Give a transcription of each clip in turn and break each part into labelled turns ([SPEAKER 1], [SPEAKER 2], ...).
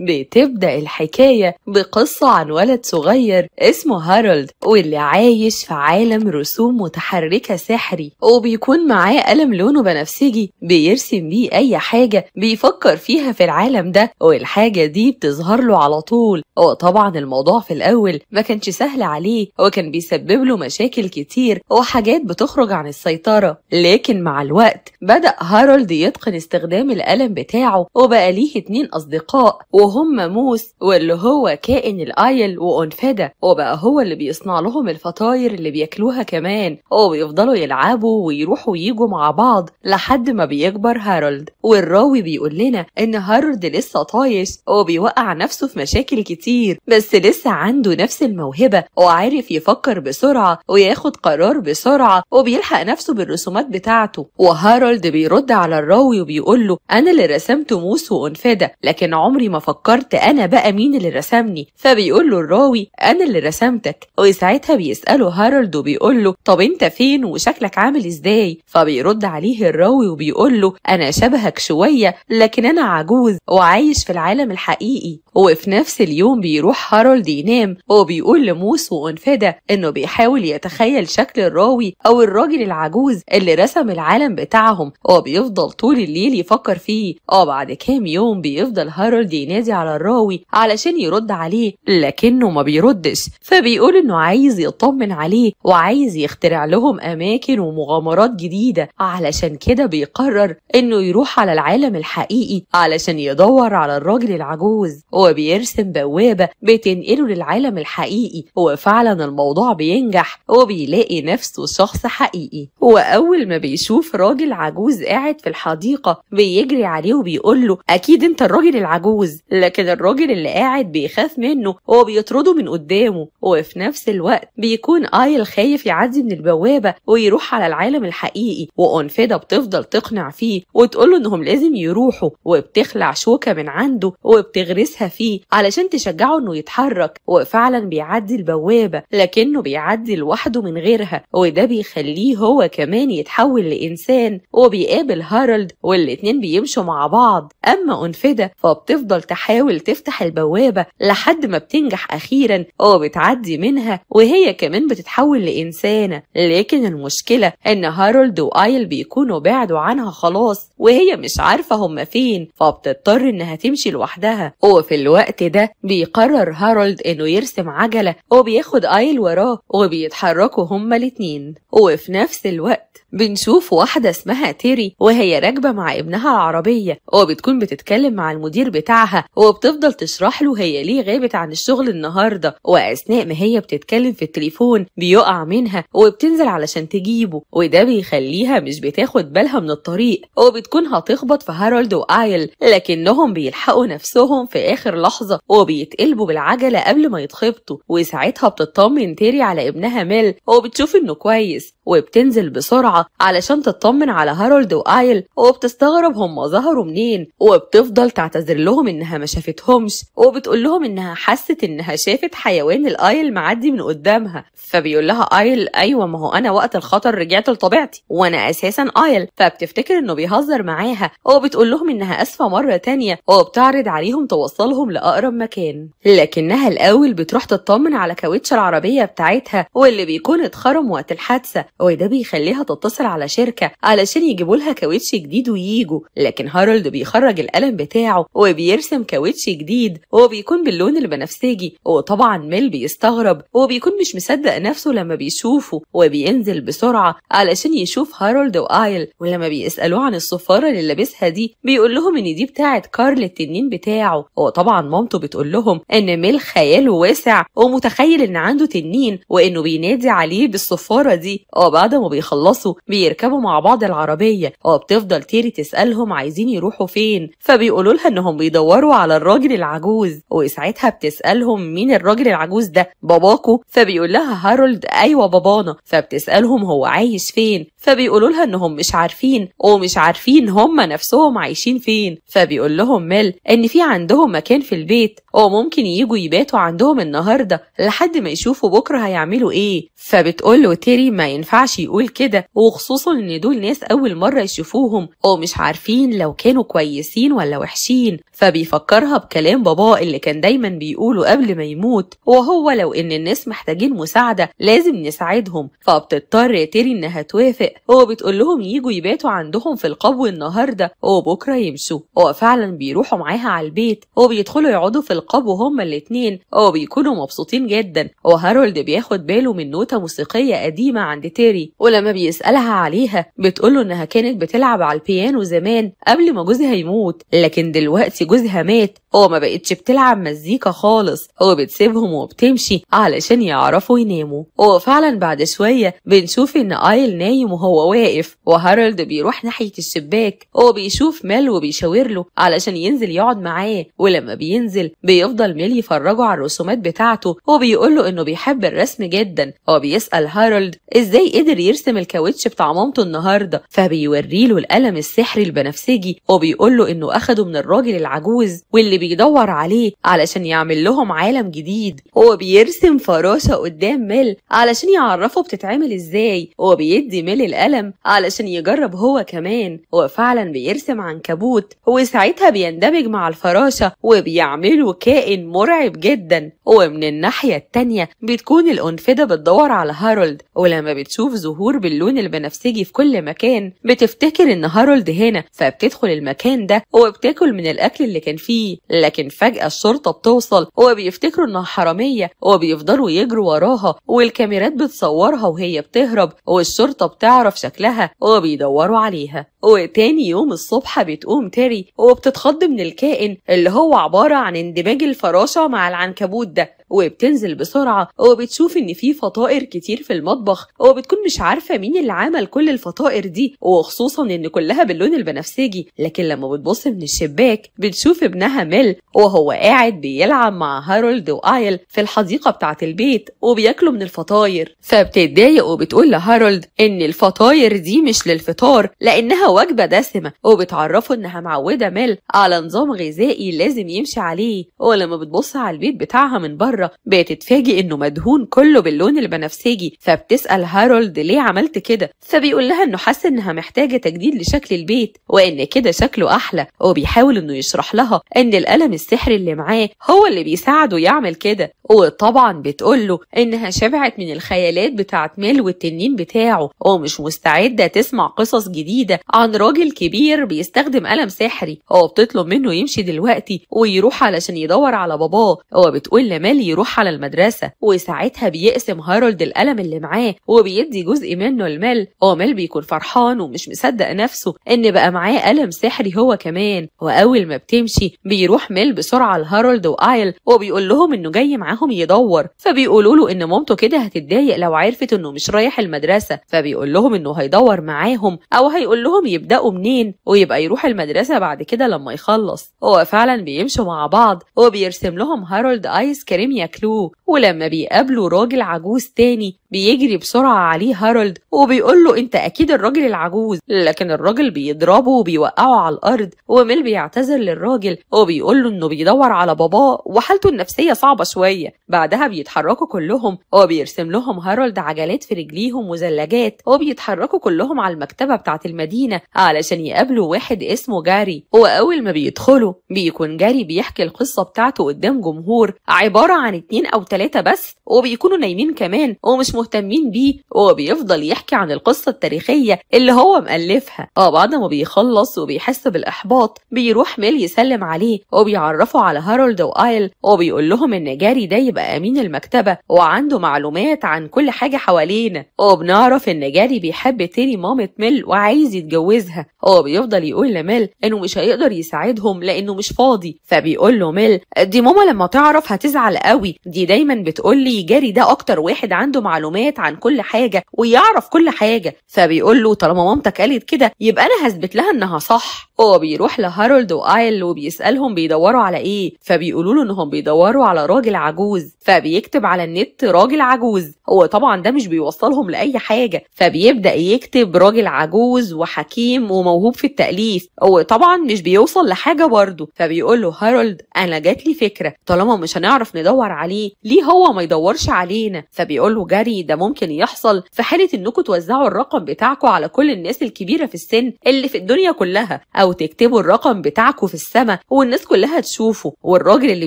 [SPEAKER 1] بتبدأ الحكاية بقصة عن ولد صغير اسمه هارولد واللي عايش في عالم رسوم متحركة سحري وبيكون معاه قلم لونه بنفسجي بيرسم بيه أي حاجة بيفكر فيها في العالم ده والحاجة دي بتظهر له على طول وطبعا الموضوع في الأول ما كانش سهل عليه وكان بيسبب له مشاكل كتير وحاجات بتخرج عن السيطرة لكن مع الوقت بدأ هارولد يتقن استخدام القلم بتاعه وبقى ليه اتنين أصدقاء وهو وهم موس واللي هو كائن الايل وانفدا وبقى هو اللي بيصنع لهم الفطاير اللي بياكلوها كمان وبيفضلوا يلعبوا ويروحوا ويجوا مع بعض لحد ما بيكبر هارولد والراوي بيقول لنا ان هارولد لسه طايش وبيوقع نفسه في مشاكل كتير بس لسه عنده نفس الموهبة وعارف يفكر بسرعة وياخد قرار بسرعة وبيلحق نفسه بالرسومات بتاعته وهارولد بيرد على الراوي وبيقول له أنا اللي رسمت موس وانفدا لكن عمري ما فكرت فكرت أنا بقى مين اللي رسمني فبيقول له الراوي أنا اللي رسمتك وساعتها بيسأله هارولد وبيقول له طب أنت فين وشكلك عامل إزاي فبيرد عليه الراوي وبيقول له أنا شبهك شوية لكن أنا عجوز وعايش في العالم الحقيقي وفي نفس اليوم بيروح هارولد ينام وبيقول لموس وأنفدا إنه بيحاول يتخيل شكل الراوي أو الراجل العجوز اللي رسم العالم بتاعهم وبيفضل طول الليل يفكر فيه وبعد كام يوم بيفضل هارولد ينام ينادي على الراوي علشان يرد عليه لكنه ما بيردش فبيقول انه عايز يطمن عليه وعايز يخترع لهم اماكن ومغامرات جديده علشان كده بيقرر انه يروح على العالم الحقيقي علشان يدور على الراجل العجوز وبيرسم بوابه بتنقله للعالم الحقيقي وفعلا الموضوع بينجح وبيلاقي نفسه شخص حقيقي واول ما بيشوف راجل عجوز قاعد في الحديقه بيجري عليه وبيقول له اكيد انت الراجل العجوز لكن الراجل اللي قاعد بيخاف منه هو بيطرده من قدامه وفي نفس الوقت بيكون آيل خايف يعدي من البوابة ويروح على العالم الحقيقي وأنفدة بتفضل تقنع فيه وتقوله إنهم لازم يروحوا وبتخلع شوكة من عنده وبتغرسها فيه علشان تشجعه إنه يتحرك وفعلا بيعدي البوابة لكنه بيعدي لوحده من غيرها وده بيخليه هو كمان يتحول لإنسان وبيقابل هارولد والاتنين بيمشوا مع بعض أما أنفدة فبتفضل تحت بتحاول تفتح البوابة لحد ما بتنجح أخيرا وبتعدي بتعدي منها وهي كمان بتتحول لإنسانة لكن المشكلة إن هارولد وآيل بيكونوا بعدوا عنها خلاص وهي مش عارفة هما فين فبتضطر إنها تمشي لوحدها وفي الوقت ده بيقرر هارولد إنه يرسم عجلة وبياخد آيل وراه وبيتحركوا هما الاتنين وفي نفس الوقت بنشوف واحدة اسمها تيري وهي راكبة مع ابنها العربية وبتكون بتتكلم مع المدير بتاعها وبتفضل تشرح له هي ليه غابت عن الشغل النهاردة وأثناء ما هي بتتكلم في التليفون بيقع منها وبتنزل علشان تجيبه وده بيخليها مش بتاخد بالها من الطريق وبتكون هتخبط في هارولد وآيل لكنهم بيلحقوا نفسهم في آخر لحظة وبيتقلبوا بالعجلة قبل ما يتخبطوا وساعتها بتطمن تيري على ابنها ميل وبتشوف إنه كويس وبتنزل بسرعة علشان تطمن على هارولد وآيل وبتستغرب هم ظهروا منين وبتفضل تعتذر لهم إنها ما شافتهمش وبتقول لهم إنها حست إنها شافت حيوان الآيل معدي من قدامها فبيقول لها آيل أيوة ما هو أنا وقت الخطر رجعت لطبيعتي وأنا أساسا آيل فبتفتكر إنه بيهزر معاها وبتقول لهم إنها آسفة مرة تانية وبتعرض عليهم توصلهم لأقرب مكان لكنها الأول بتروح تطمن على كاوتش العربية بتاعتها واللي بيكون اتخرم وقت الحادثة وده بيخليها تتصل يتصل على شركة علشان يجيبوا لها كاوتش جديد وييجوا لكن هارولد بيخرج القلم بتاعه وبيرسم كاوتش جديد وبيكون باللون البنفسجي وطبعا ميل بيستغرب وبيكون مش مصدق نفسه لما بيشوفه وبينزل بسرعة علشان يشوف هارولد وآيل ولما بيسألوه عن الصفارة اللي لابسها دي بيقول لهم إن دي بتاعت كارل التنين بتاعه وطبعا مامته بتقول لهم إن ميل خياله واسع ومتخيل إن عنده تنين وإنه بينادي عليه بالصفارة دي وبعد ما بيخلصوا بيركبوا مع بعض العربية وبتفضل آه، تيري تسألهم عايزين يروحوا فين فبيقولوا لها إنهم بيدوروا على الراجل العجوز وساعتها بتسألهم مين الراجل العجوز ده باباكو فبيقول لها هارولد أيوة بابانا فبتسألهم هو عايش فين فبيقولوا لها انهم مش عارفين ومش عارفين هم نفسهم عايشين فين فبيقول لهم ميل ان في عندهم مكان في البيت وممكن يجوا يباتوا عندهم النهارده لحد ما يشوفوا بكره هيعملوا ايه فبتقول له تيري ما ينفعش يقول كده وخصوصا ان دول ناس اول مره يشوفوهم ومش عارفين لو كانوا كويسين ولا وحشين فبيفكرها بكلام باباه اللي كان دايما بيقوله قبل ما يموت وهو لو ان الناس محتاجين مساعده لازم نساعدهم فبتضطر تيري انها توافق هو بتقول لهم يجوا يباتوا عندهم في القبو النهارده وبكره يمشوا هو فعلا بيروحوا معاها على البيت وبيدخلوا يقعدوا في القبو هما الاتنين وبيكونوا مبسوطين جدا وهارولد بياخد باله من نوتة موسيقية قديمة عند تيري ولما بيسألها عليها بتقول له إنها كانت بتلعب على البيانو زمان قبل ما جوزها يموت لكن دلوقتي جوزها مات هو ما بقتش بتلعب مزيكا خالص هو بتسيبهم وبتمشي علشان يعرفوا يناموا هو فعلا بعد شوية بنشوف إن آيل نايم وهو واقف وهارولد بيروح ناحية الشباك هو بيشوف ميل وبيشاور له علشان ينزل يقعد معاه ولما بينزل بيفضل ميل يفرجه على الرسومات بتاعته وبيقول له انه بيحب الرسم جدا هو بيسأل هارولد ازاي قدر يرسم الكاوتش بتاع مامته النهارده فبيوري له القلم السحري البنفسجي وبيقول له انه اخده من الراجل العجوز واللي بيدور عليه علشان يعمل لهم عالم جديد هو بيرسم فراشة قدام ميل علشان يعرفه بتتعمل ازاي هو بيدي ميل القلم علشان يجرب هو كمان وفعلا بيرسم عنكبوت وساعتها بيندمج مع الفراشة وبيعملوا كائن مرعب جدا ومن الناحية التانية بتكون الأنفدة بتدور على هارولد ولما بتشوف زهور باللون البنفسجي في كل مكان بتفتكر إن هارولد هنا فبتدخل المكان ده وبتاكل من الأكل اللي كان فيه لكن فجأة الشرطة بتوصل وبيفتكروا إنها حرامية وبيفضلوا يجروا وراها والكاميرات بتصورها وهي بتهرب والشرطة بتعرف بيعرف شكلها وبيدوروا عليها وتاني يوم الصبح بتقوم تيري وبتتخض من الكائن اللي هو عبارة عن اندماج الفراشة مع العنكبوت ده وبتنزل بسرعة وبتشوف إن في فطائر كتير في المطبخ وبتكون مش عارفة مين اللي عمل كل الفطائر دي وخصوصا إن كلها باللون البنفسجي لكن لما بتبص من الشباك بتشوف ابنها ميل وهو قاعد بيلعب مع هارولد وآيل في الحديقة بتاعة البيت وبياكلوا من الفطاير فبتتضايق وبتقول لهارولد إن الفطاير دي مش للفطار لأنها وجبة دسمة وبتعرفه إنها معودة ميل على نظام غذائي لازم يمشي عليه ولما بتبص على البيت بتاعها من بره مرة بتتفاجئ إنه مدهون كله باللون البنفسجي فبتسأل هارولد ليه عملت كده فبيقول لها إنه حس إنها محتاجة تجديد لشكل البيت وإن كده شكله أحلى وبيحاول إنه يشرح لها إن القلم السحري اللي معاه هو اللي بيساعده يعمل كده وطبعا بتقول له انها شبعت من الخيالات بتاعت ميل والتنين بتاعه ومش مستعده تسمع قصص جديده عن راجل كبير بيستخدم قلم سحري هو بتطلب منه يمشي دلوقتي ويروح علشان يدور على باباه هو بتقول لمال يروح على المدرسه وساعتها بيقسم هارولد القلم اللي معاه وبيدي جزء منه لمال هو بيكون فرحان ومش مصدق نفسه ان بقى معاه قلم سحري هو كمان واول ما بتمشي بيروح ميل بسرعه لهارولد وايل وبيقول لهم انه جاي معاه معاهم يدور فبيقولوا له ان مامته كده هتتضايق لو عرفت انه مش رايح المدرسه فبيقول لهم انه هيدور معاهم او هيقول لهم يبداوا منين ويبقى يروح المدرسه بعد كده لما يخلص هو فعلا بيمشوا مع بعض وبيرسم لهم هارولد ايس كريم ياكلوه ولما بيقابلوا راجل عجوز تاني بيجري بسرعة عليه هارولد وبيقول له أنت أكيد الراجل العجوز لكن الراجل بيضربه وبيوقعه على الأرض وميل بيعتذر للراجل وبيقول له إنه بيدور على باباه وحالته النفسية صعبة شوية بعدها بيتحركوا كلهم وبيرسم لهم هارولد عجلات في رجليهم وزلاجات وبيتحركوا كلهم على المكتبة بتاعة المدينة علشان يقابلوا واحد اسمه جاري وأول ما بيدخلوا بيكون جاري بيحكي القصة بتاعته قدام جمهور عبارة عن اتنين أو تلاتة بس وبيكونوا نايمين كمان ومش مهتمين بيه وبيفضل يحكي عن القصة التاريخية اللي هو مألفها اه بعد ما بيخلص وبيحس بالإحباط بيروح ميل يسلم عليه وبيعرفه على هارولد وآيل وبيقول لهم إن جاري ده يبقى أمين المكتبة وعنده معلومات عن كل حاجة حوالينا وبنعرف إن جاري بيحب تيري مامة ميل وعايز يتجوزها وبيفضل يقول لميل إنه مش هيقدر يساعدهم لإنه مش فاضي فبيقول له ميل دي ماما لما تعرف هتزعل قوي دي دايما بتقول لي جاري ده أكتر واحد عنده معلومات معلومات عن كل حاجه ويعرف كل حاجه فبيقول له طالما مامتك قالت كده يبقى انا هثبت لها انها صح هو بيروح لهارولد وايل وبيسالهم بيدوروا على ايه فبيقولوا له انهم بيدوروا على راجل عجوز فبيكتب على النت راجل عجوز هو طبعا ده مش بيوصلهم لاي حاجه فبيبدا يكتب راجل عجوز وحكيم وموهوب في التاليف هو طبعا مش بيوصل لحاجه برضه فبيقول له هارولد انا جات لي فكره طالما مش هنعرف ندور عليه ليه هو ما يدورش علينا فبيقول له جاري ده ممكن يحصل في حالة انكم توزعوا الرقم بتاعكم على كل الناس الكبيرة في السن اللي في الدنيا كلها او تكتبوا الرقم بتاعكم في السماء والناس كلها تشوفه والراجل اللي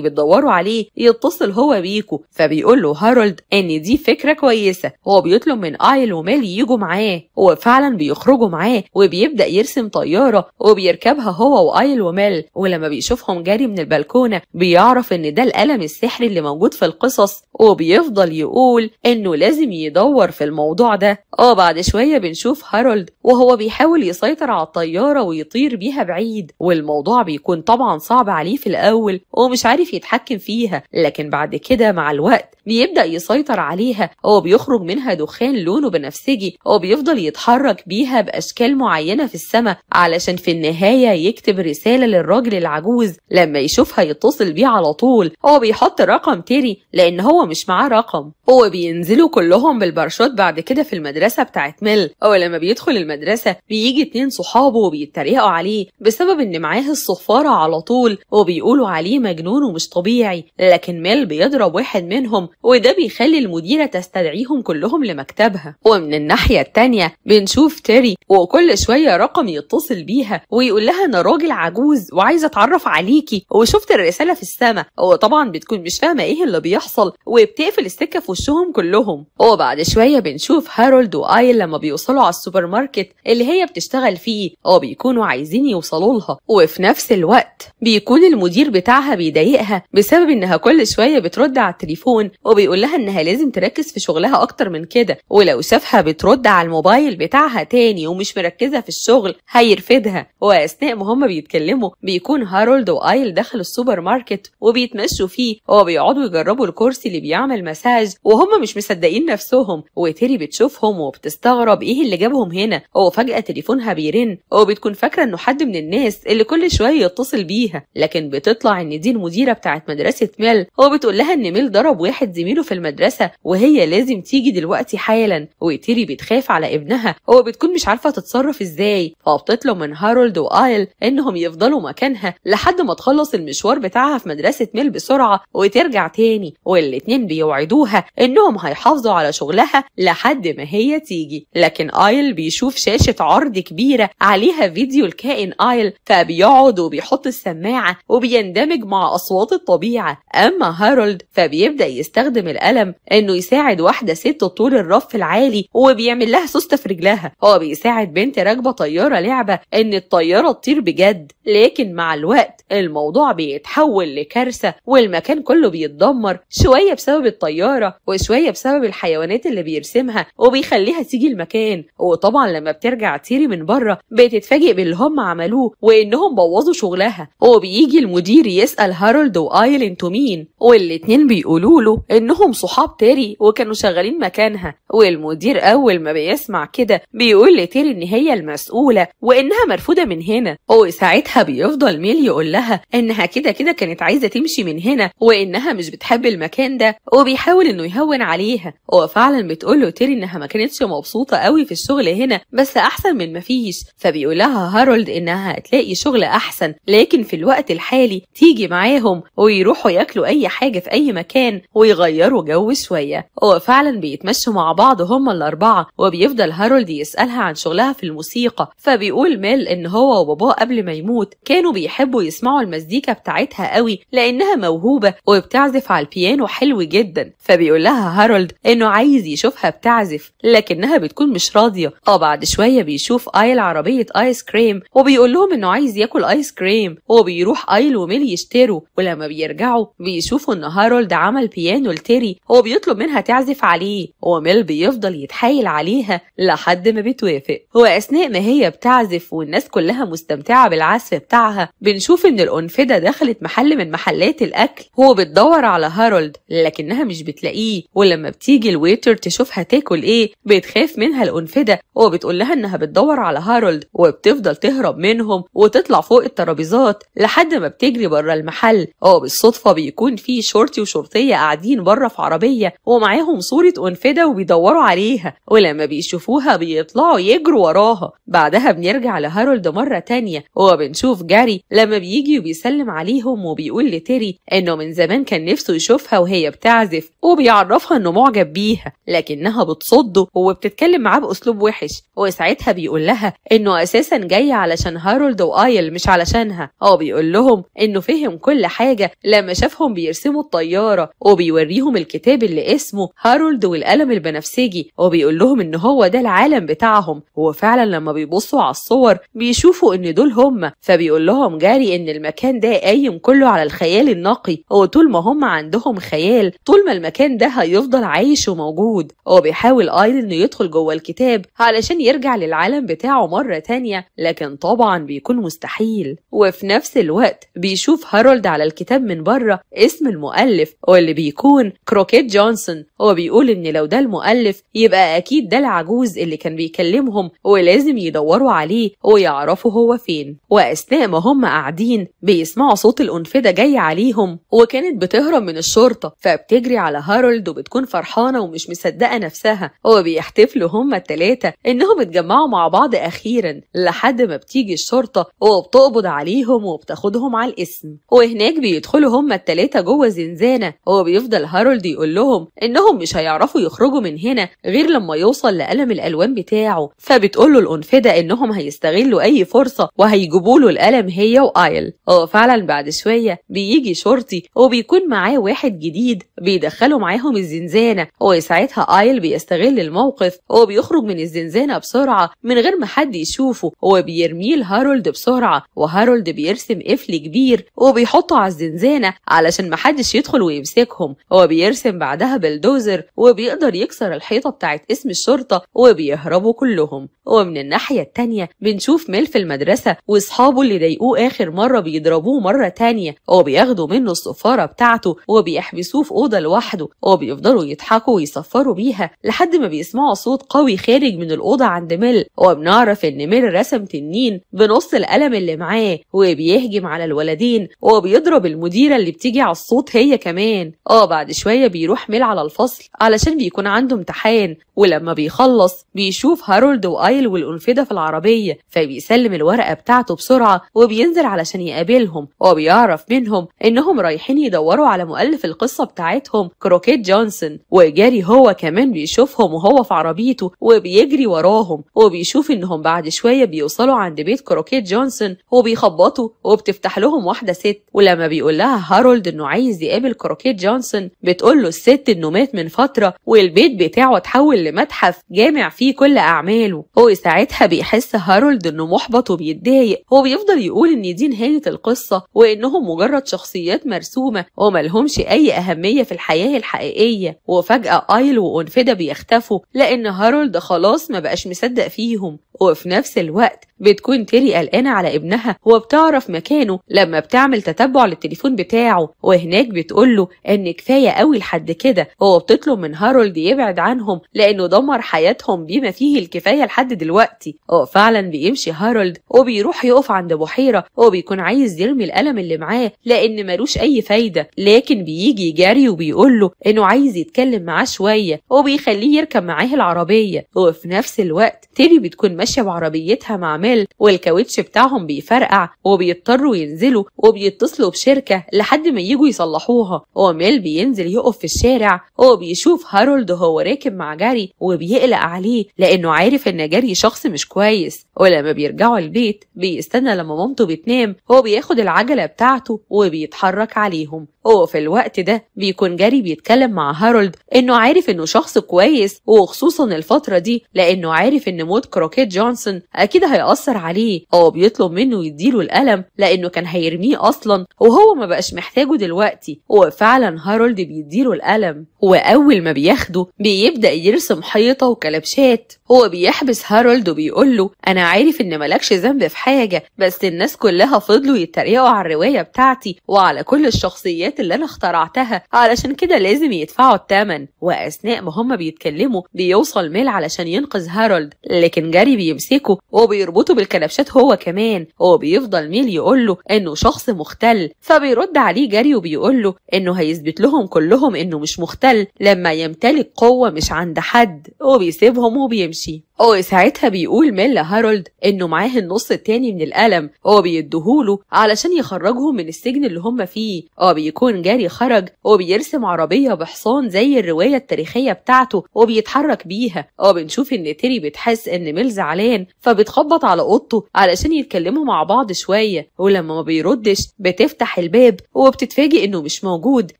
[SPEAKER 1] بتدوروا عليه يتصل هو بيكوا فبيقول له هارولد ان دي فكرة كويسة هو بيطلب من ايل ومال يجوا معاه وفعلا بيخرجوا معاه وبيبدأ يرسم طيارة وبيركبها هو وايل ومال ولما بيشوفهم جاري من البلكونة بيعرف ان ده القلم السحري اللي موجود في القصص وبيفضل يقول انه لازم لازم يدور في الموضوع ده اه بعد شوية بنشوف هارولد وهو بيحاول يسيطر على الطيارة ويطير بيها بعيد والموضوع بيكون طبعا صعب عليه في الأول ومش عارف يتحكم فيها لكن بعد كده مع الوقت بيبدأ يسيطر عليها هو بيخرج منها دخان لونه بنفسجي وبيفضل يتحرك بيها بأشكال معينة في السماء علشان في النهاية يكتب رسالة للراجل العجوز لما يشوفها يتصل بيه على طول هو بيحط رقم تيري لأن هو مش معاه رقم هو بينزلوا كلهم كلهم بالبرشوت بعد كده في المدرسة بتاعت ميل هو لما بيدخل المدرسة بيجي اتنين صحابه وبيتريقوا عليه بسبب ان معاه الصفارة على طول وبيقولوا عليه مجنون ومش طبيعي لكن ميل بيضرب واحد منهم وده بيخلي المديرة تستدعيهم كلهم لمكتبها ومن الناحية التانية بنشوف تيري وكل شوية رقم يتصل بيها ويقول لها انا راجل عجوز وعايز اتعرف عليكي وشفت الرسالة في السماء وطبعا بتكون مش فاهمة ايه اللي بيحصل وبتقفل السكة في وشهم كلهم وبعد شوية بنشوف هارولد وآيل لما بيوصلوا على السوبر ماركت اللي هي بتشتغل فيه وبيكونوا عايزين يوصلوا لها وفي نفس الوقت بيكون المدير بتاعها بيضايقها بسبب انها كل شوية بترد على التليفون وبيقول لها انها لازم تركز في شغلها اكتر من كده ولو شافها بترد على الموبايل بتاعها تاني ومش مركزة في الشغل هيرفدها واثناء ما هما بيتكلموا بيكون هارولد وآيل دخلوا السوبر ماركت وبيتمشوا فيه وبيقعدوا يجربوا الكرسي اللي بيعمل مساج وهما مش مصدقين مصدقين نفسهم وتيري بتشوفهم وبتستغرب ايه اللي جابهم هنا هو فجأة تليفونها بيرن وبتكون فاكرة انه حد من الناس اللي كل شوية يتصل بيها لكن بتطلع ان دي المديرة بتاعت مدرسة ميل وبتقول لها ان ميل ضرب واحد زميله في المدرسة وهي لازم تيجي دلوقتي حالا وتيري بتخاف على ابنها وبتكون مش عارفة تتصرف ازاي فبتطلب من هارولد وايل انهم يفضلوا مكانها لحد ما تخلص المشوار بتاعها في مدرسة ميل بسرعة وترجع تاني والاتنين بيوعدوها انهم هيحافظوا على شغلها لحد ما هي تيجي لكن آيل بيشوف شاشة عرض كبيرة عليها فيديو الكائن آيل فبيقعد وبيحط السماعة وبيندمج مع أصوات الطبيعة أما هارولد فبيبدأ يستخدم القلم إنه يساعد واحدة ست طول الرف العالي وبيعمل لها سوستة في رجلها هو بيساعد بنت راكبة طيارة لعبة إن الطيارة تطير بجد لكن مع الوقت الموضوع بيتحول لكارثة والمكان كله بيتدمر شوية بسبب الطيارة وشوية بسبب الحياة الحيوانات اللي بيرسمها وبيخليها تيجي المكان وطبعا لما بترجع تيري من بره بتتفاجئ باللي هم عملوه وانهم بوظوا شغلها وبيجي المدير يسال هارولد وايل انتوا مين والاتنين بيقولوا له انهم صحاب تيري وكانوا شغالين مكانها والمدير اول ما بيسمع كده بيقول لتيري ان هي المسؤوله وانها مرفوده من هنا وساعتها بيفضل ميل يقول لها انها كده كده كانت عايزه تمشي من هنا وانها مش بتحب المكان ده وبيحاول انه يهون عليها هو فعلا بتقول له تيري انها ما كانتش مبسوطه قوي في الشغل هنا بس احسن من ما فيش فبيقول لها هارولد انها هتلاقي شغل احسن لكن في الوقت الحالي تيجي معاهم ويروحوا ياكلوا اي حاجه في اي مكان ويغيروا جو شويه هو فعلا بيتمشوا مع بعض هما الاربعه وبيفضل هارولد يسالها عن شغلها في الموسيقى فبيقول ميل ان هو وباباه قبل ما يموت كانوا بيحبوا يسمعوا المزيكا بتاعتها قوي لانها موهوبه وبتعزف على البيانو حلو جدا فبيقول لها هارولد انه انه عايز يشوفها بتعزف لكنها بتكون مش راضية اه بعد شوية بيشوف آيل عربية آيس كريم وبيقول لهم إنه عايز ياكل آيس كريم وبيروح آيل وميل يشتروا ولما بيرجعوا بيشوفوا إن هارولد عمل بيانو لتيري وبيطلب منها تعزف عليه وميل بيفضل يتحايل عليها لحد ما بتوافق وأثناء ما هي بتعزف والناس كلها مستمتعة بالعزف بتاعها بنشوف إن الأنفدة دخلت محل من محلات الأكل وبتدور على هارولد لكنها مش بتلاقيه ولما بتيجي الويتر تشوفها تاكل ايه بتخاف منها الانفدة وبتقول لها انها بتدور على هارولد وبتفضل تهرب منهم وتطلع فوق الترابيزات لحد ما بتجري بره المحل وبالصدفة اه، بيكون في شرطي وشرطية قاعدين بره في عربية ومعاهم صورة انفدة وبيدوروا عليها ولما بيشوفوها بيطلعوا يجروا وراها بعدها بنرجع لهارولد مرة تانية وبنشوف جاري لما بيجي وبيسلم عليهم وبيقول لتيري انه من زمان كان نفسه يشوفها وهي بتعزف وبيعرفها انه معجب بيها بيها لكنها بتصده وبتتكلم معاه باسلوب وحش وساعتها بيقول لها انه اساسا جاي علشان هارولد وايل مش علشانها هو بيقول لهم انه فهم كل حاجه لما شافهم بيرسموا الطياره وبيوريهم الكتاب اللي اسمه هارولد والقلم البنفسجي وبيقول لهم ان هو ده العالم بتاعهم وفعلا لما بيبصوا على الصور بيشوفوا ان دول هم فبيقول لهم جاري ان المكان ده قايم كله على الخيال النقي وطول ما هم عندهم خيال طول ما المكان ده هيفضل عايش موجود هو بيحاول ايل انه يدخل جوه الكتاب علشان يرجع للعالم بتاعه مرة تانية لكن طبعا بيكون مستحيل وفي نفس الوقت بيشوف هارولد على الكتاب من بره اسم المؤلف واللي بيكون كروكيت جونسون هو بيقول ان لو ده المؤلف يبقى اكيد ده العجوز اللي كان بيكلمهم ولازم يدوروا عليه ويعرفوا هو فين واثناء ما هم قاعدين بيسمعوا صوت الانفده جاي عليهم وكانت بتهرب من الشرطه فبتجري على هارولد وبتكون فرحانه فرحانة ومش مصدقة نفسها هو بيحتفلوا هما التلاتة إنهم اتجمعوا مع بعض أخيرا لحد ما بتيجي الشرطة وبتقبض عليهم وبتاخدهم على الاسم وهناك بيدخلوا هما التلاتة جوه زنزانة هو بيفضل هارولد يقول لهم إنهم مش هيعرفوا يخرجوا من هنا غير لما يوصل لقلم الألوان بتاعه فبتقول له الأنفدة إنهم هيستغلوا أي فرصة وهيجيبوا له القلم هي وآيل فعلا بعد شوية بيجي شرطي وبيكون معاه واحد جديد بيدخله معاهم الزنزانة وساعتها آيل بيستغل الموقف وبيخرج من الزنزانة بسرعة من غير ما حد يشوفه وبيرميه لهارولد بسرعة وهارولد بيرسم قفل كبير وبيحطه على الزنزانة علشان محدش يدخل ويمسكهم وبيرسم بعدها بلدوزر وبيقدر يكسر الحيطة بتاعت اسم الشرطة وبيهربوا كلهم ومن الناحية التانية بنشوف ميل في المدرسة وأصحابه اللي ضايقوه آخر مرة بيضربوه مرة تانية وبياخدوا منه الصفارة بتاعته وبيحبسوه في أوضة لوحده وبيفضلوا يضحكوا ويصفروا بيها لحد ما بيسمعوا صوت قوي خارج من الأوضة عند ميل وبنعرف إن ميل رسم تنين بنص القلم اللي معاه وبيهجم على الولدين وبيضرب المديرة اللي بتيجي على الصوت هي كمان اه بعد شوية بيروح ميل على الفصل علشان بيكون عنده امتحان ولما بيخلص بيشوف هارولد وآيل والأنفدة في العربية فبيسلم الورقة بتاعته بسرعة وبينزل علشان يقابلهم وبيعرف منهم إنهم رايحين يدوروا على مؤلف القصة بتاعتهم كروكيت جونسون وجاء جاري هو كمان بيشوفهم وهو في عربيته وبيجري وراهم وبيشوف انهم بعد شوية بيوصلوا عند بيت كروكيت جونسون وبيخبطوا وبتفتح لهم واحدة ست ولما بيقول لها هارولد انه عايز يقابل كروكيت جونسون بتقول له الست انه مات من فترة والبيت بتاعه اتحول لمتحف جامع فيه كل اعماله هو ساعتها بيحس هارولد انه محبط وبيتضايق وبيفضل يقول ان دي نهاية القصة وانهم مجرد شخصيات مرسومة وملهمش اي اهمية في الحياة الحقيقية وفجأة آيل آيلو وأنفدا بيختفوا لأن هارولد خلاص ما بقاش مصدق فيهم وفي نفس الوقت بتكون تيري قلقانة على ابنها وبتعرف مكانه لما بتعمل تتبع للتليفون بتاعه وهناك بتقوله إن كفاية قوي لحد كده وبتطلب من هارولد يبعد عنهم لأنه دمر حياتهم بما فيه الكفاية لحد دلوقتي وفعلا بيمشي هارولد وبيروح يقف عند بحيرة وبيكون عايز يرمي القلم اللي معاه لأن ملوش أي فايدة لكن بيجي جاري وبيقوله إنه عايز يتكلم معاه شوية وبيخليه يركب معاه العربية وفي نفس الوقت تيلي بتكون ماشية بعربيتها مع ميل والكاوتش بتاعهم بيفرقع وبيضطروا ينزلوا وبيتصلوا بشركة لحد ما يجوا يصلحوها وميل بينزل يقف في الشارع وبيشوف هارولد هو راكب مع جاري وبيقلق عليه لأنه عارف إن جاري شخص مش كويس ولما بيرجعوا البيت بيستنى لما مامته بتنام هو بياخد العجلة بتاعته وبيتحرك عليهم هو في الوقت ده بيكون جاري بيتكلم مع هارولد انه عارف انه شخص كويس وخصوصا الفترة دي لانه عارف ان موت كروكيت جونسون اكيد هيأثر عليه هو بيطلب منه يديله القلم لانه كان هيرميه اصلا وهو ما بقاش محتاجه دلوقتي وفعلا هارولد بيديله القلم واول ما بياخده بيبدأ يرسم حيطة وكلبشات هو بيحبس هارولد وبيقول له انا انا عارف ان مالكش ذنب في حاجه بس الناس كلها فضلوا يتريقوا على الروايه بتاعتي وعلى كل الشخصيات اللي انا اخترعتها علشان كده لازم يدفعوا الثمن واثناء ما هم بيتكلموا بيوصل ميل علشان ينقذ هارولد لكن جاري بيمسكه وبيربطه بالكلبشات هو كمان وبيفضل ميل يقول له انه شخص مختل فبيرد عليه جاري وبيقول له انه هيثبت لهم كلهم انه مش مختل لما يمتلك قوه مش عند حد وبيسيبهم وبيمشي وساعتها ساعتها بيقول ميل هارولد انه معاه النص التاني من القلم هو اه، بيدهوله علشان يخرجهم من السجن اللي هم فيه اه بيكون جاري خرج وبيرسم اه، عربيه بحصان زي الروايه التاريخيه بتاعته وبيتحرك اه، بيها اه بنشوف ان تيري بتحس ان ميل زعلان فبتخبط على اوضته علشان يتكلموا مع بعض شويه ولما ما بيردش بتفتح الباب وبتتفاجئ انه مش موجود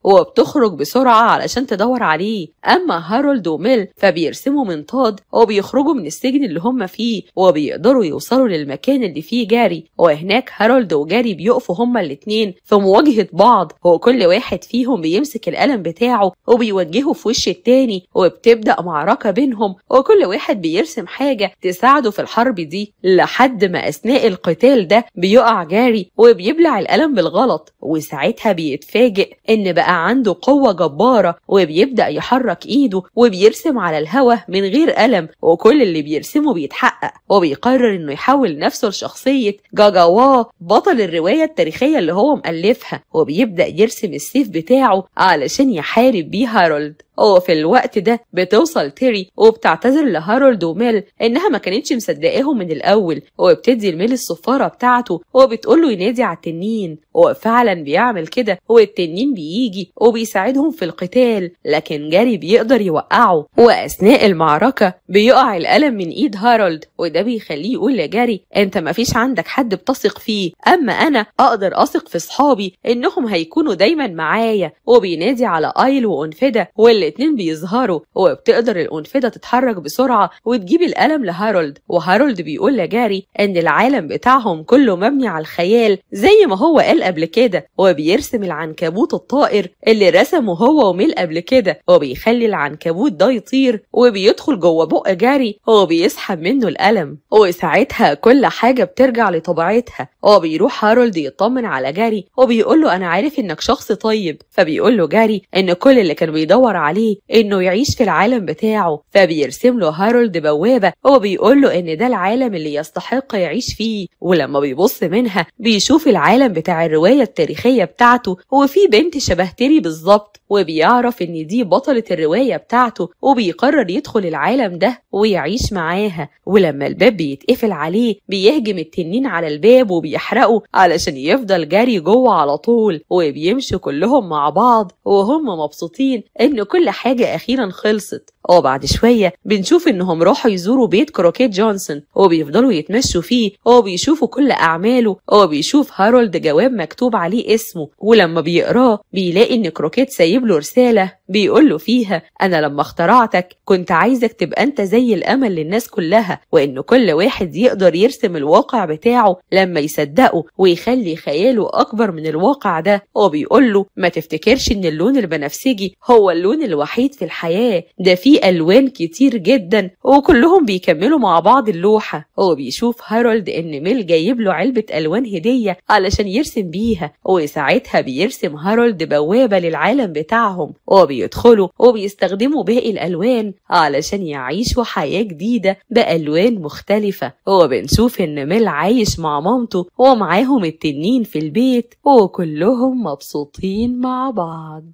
[SPEAKER 1] وبتخرج بسرعه علشان تدور عليه اما هارولد وميل فبيرسموا منطاد وبيخرجوا من من السجن اللي هم فيه وبيقدروا يوصلوا للمكان اللي فيه جاري وهناك هارولد وجاري بيقفوا هما الاتنين في مواجهة بعض وكل واحد فيهم بيمسك القلم بتاعه وبيوجهه في وش التاني وبتبدأ معركة بينهم وكل واحد بيرسم حاجة تساعده في الحرب دي لحد ما أثناء القتال ده بيقع جاري وبيبلع القلم بالغلط وساعتها بيتفاجئ إن بقى عنده قوة جبارة وبيبدأ يحرك إيده وبيرسم على الهوا من غير قلم وكل اللي اللي بيرسمه بيتحقق وبيقرر انه يحول نفسه لشخصية جاجا وا بطل الرواية التاريخية اللي هو مألفها وبيبدأ يرسم السيف بتاعه علشان يحارب بيه هارولد وفي الوقت ده بتوصل تيري وبتعتذر لهارولد وميل انها ما كانتش مصدقاهم من الاول وبتدي لميل الصفاره بتاعته وبتقول له ينادي على التنين وفعلا بيعمل كده والتنين بيجي وبيساعدهم في القتال لكن جاري بيقدر يوقعه واثناء المعركه بيقع القلم من ايد هارولد وده بيخليه يقول لجاري انت ما فيش عندك حد بتثق فيه اما انا اقدر اثق في صحابي انهم هيكونوا دايما معايا وبينادي على ايل وانفدا واللي الاتنين بيظهروا وبتقدر الأنفدة تتحرك بسرعة وتجيب القلم لهارولد وهارولد بيقول لجاري إن العالم بتاعهم كله مبني على الخيال زي ما هو قال قبل كده وبيرسم العنكبوت الطائر اللي رسمه هو وميل قبل كده وبيخلي العنكبوت ده يطير وبيدخل جوه بق جاري وبيسحب منه القلم وساعتها كل حاجة بترجع لطبيعتها وبيروح هارولد يطمن على جاري وبيقول له أنا عارف إنك شخص طيب فبيقول له جاري إن كل اللي كان بيدور عليه عليه إنه يعيش في العالم بتاعه فبيرسم له هارولد بوابة وبيقول له إن ده العالم اللي يستحق يعيش فيه ولما بيبص منها بيشوف العالم بتاع الرواية التاريخية بتاعته هو في بنت شبه تيري بالظبط وبيعرف إن دي بطلة الرواية بتاعته وبيقرر يدخل العالم ده ويعيش معاها ولما الباب بيتقفل عليه بيهجم التنين على الباب وبيحرقه علشان يفضل جاري جوه على طول وبيمشوا كلهم مع بعض وهم مبسوطين إن كل كل حاجة أخيرا خلصت وبعد اه شوية بنشوف انهم راحوا يزوروا بيت كروكيت جونسون وبيفضلوا يتمشوا فيه وبيشوفوا كل اعماله وبيشوف هارولد جواب مكتوب عليه اسمه ولما بيقراه بيلاقي ان كروكيت سايب له رسالة بيقول له فيها انا لما اخترعتك كنت عايزك تبقى انت زي الامل للناس كلها وان كل واحد يقدر يرسم الواقع بتاعه لما يصدقه ويخلي خياله اكبر من الواقع ده وبيقول له ما تفتكرش ان اللون البنفسجي هو اللون الوحيد في الحياة ده فيه ليه ألوان كتير جدا وكلهم بيكملوا مع بعض اللوحة هو بيشوف هارولد إن ميل جايب له علبة ألوان هدية علشان يرسم بيها وساعتها بيرسم هارولد بوابة للعالم بتاعهم وبيدخلوا وبيستخدموا باقي الألوان علشان يعيشوا حياة جديدة بألوان مختلفة وبنشوف إن ميل عايش مع مامته ومعاهم التنين في البيت وكلهم مبسوطين مع بعض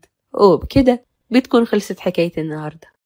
[SPEAKER 1] وبكده بتكون خلصت حكاية النهاردة